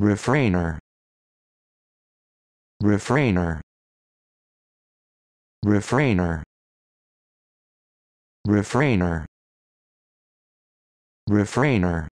refrainer refrainer refrainer refrainer refrainer